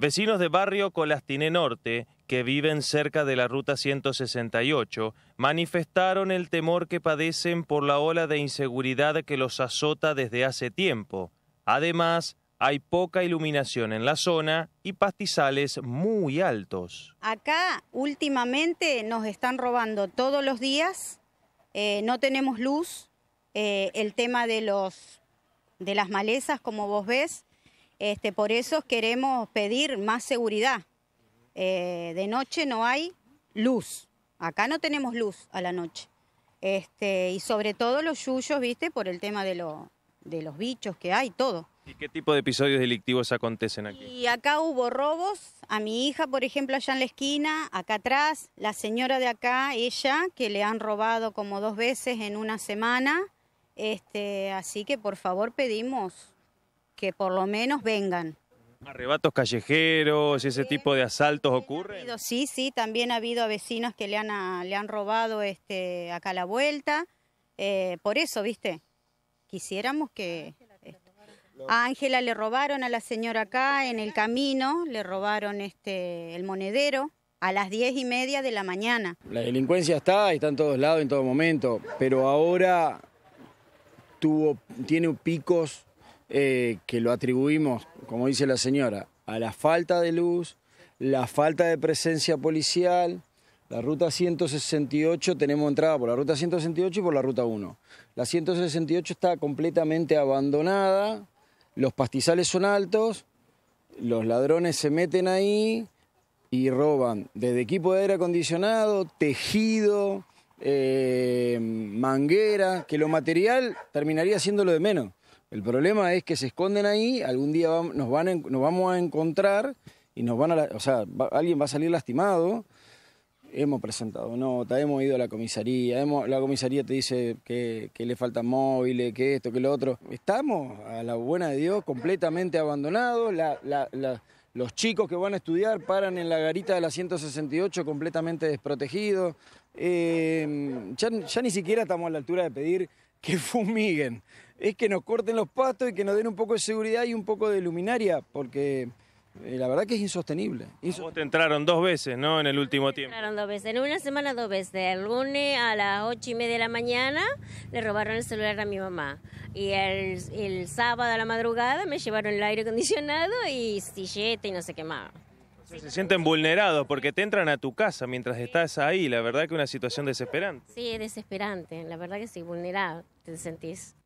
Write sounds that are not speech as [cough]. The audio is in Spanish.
Vecinos de barrio Colastiné Norte, que viven cerca de la Ruta 168, manifestaron el temor que padecen por la ola de inseguridad que los azota desde hace tiempo. Además, hay poca iluminación en la zona y pastizales muy altos. Acá últimamente nos están robando todos los días, eh, no tenemos luz, eh, el tema de, los, de las malezas, como vos ves, este, por eso queremos pedir más seguridad. Eh, de noche no hay luz. Acá no tenemos luz a la noche. Este, y sobre todo los yuyos, ¿viste? Por el tema de, lo, de los bichos que hay, todo. ¿Y qué tipo de episodios delictivos acontecen aquí? Y acá hubo robos, a mi hija, por ejemplo, allá en la esquina, acá atrás, la señora de acá, ella, que le han robado como dos veces en una semana. Este, así que por favor pedimos que por lo menos vengan. ¿Arrebatos callejeros, ese tipo de asaltos ocurren? Sí, sí, también ha habido vecinos que le han, ah, le han robado este, acá la vuelta. Eh, por eso, viste, quisiéramos que... A Ángela le robaron a la señora acá en el camino, le robaron este, el monedero a las diez y media de la mañana. La delincuencia está, está en todos lados, en todo momento, pero ahora tuvo, tiene picos eh, que lo atribuimos, como dice la señora, a la falta de luz, la falta de presencia policial. La ruta 168 tenemos entrada por la ruta 168 y por la ruta 1. La 168 está completamente abandonada, los pastizales son altos, los ladrones se meten ahí y roban desde equipo de aire acondicionado, tejido, eh, manguera, que lo material terminaría siendo lo de menos. El problema es que se esconden ahí, algún día nos, van nos vamos a encontrar y nos van a... O sea, alguien va a salir lastimado. Hemos presentado nota, hemos ido a la comisaría, la comisaría te dice que, le faltan móviles, que esto, que lo otro. Estamos, a la buena de Dios, completamente abandonados. los chicos que van a estudiar paran en la garita de la 168 completamente desprotegidos. Eh, ya, ya ni siquiera estamos a la altura de pedir que [laughs] fumiguen, es que nos corten los pastos y que nos den un poco de seguridad y un poco de luminaria, porque eh, la verdad que es insostenible. te entraron dos veces, ¿no? En el último tiempo. Entraron dos veces, en una semana dos veces. El lunes a las ocho y media de la mañana le robaron el celular a mi mamá. Y el, sábado a la madrugada me llevaron el aire acondicionado y sillete y no sé qué más se sienten vulnerados porque te entran a tu casa mientras estás ahí. La verdad que es una situación desesperante. Sí, es desesperante. La verdad que sí, vulnerado te sentís.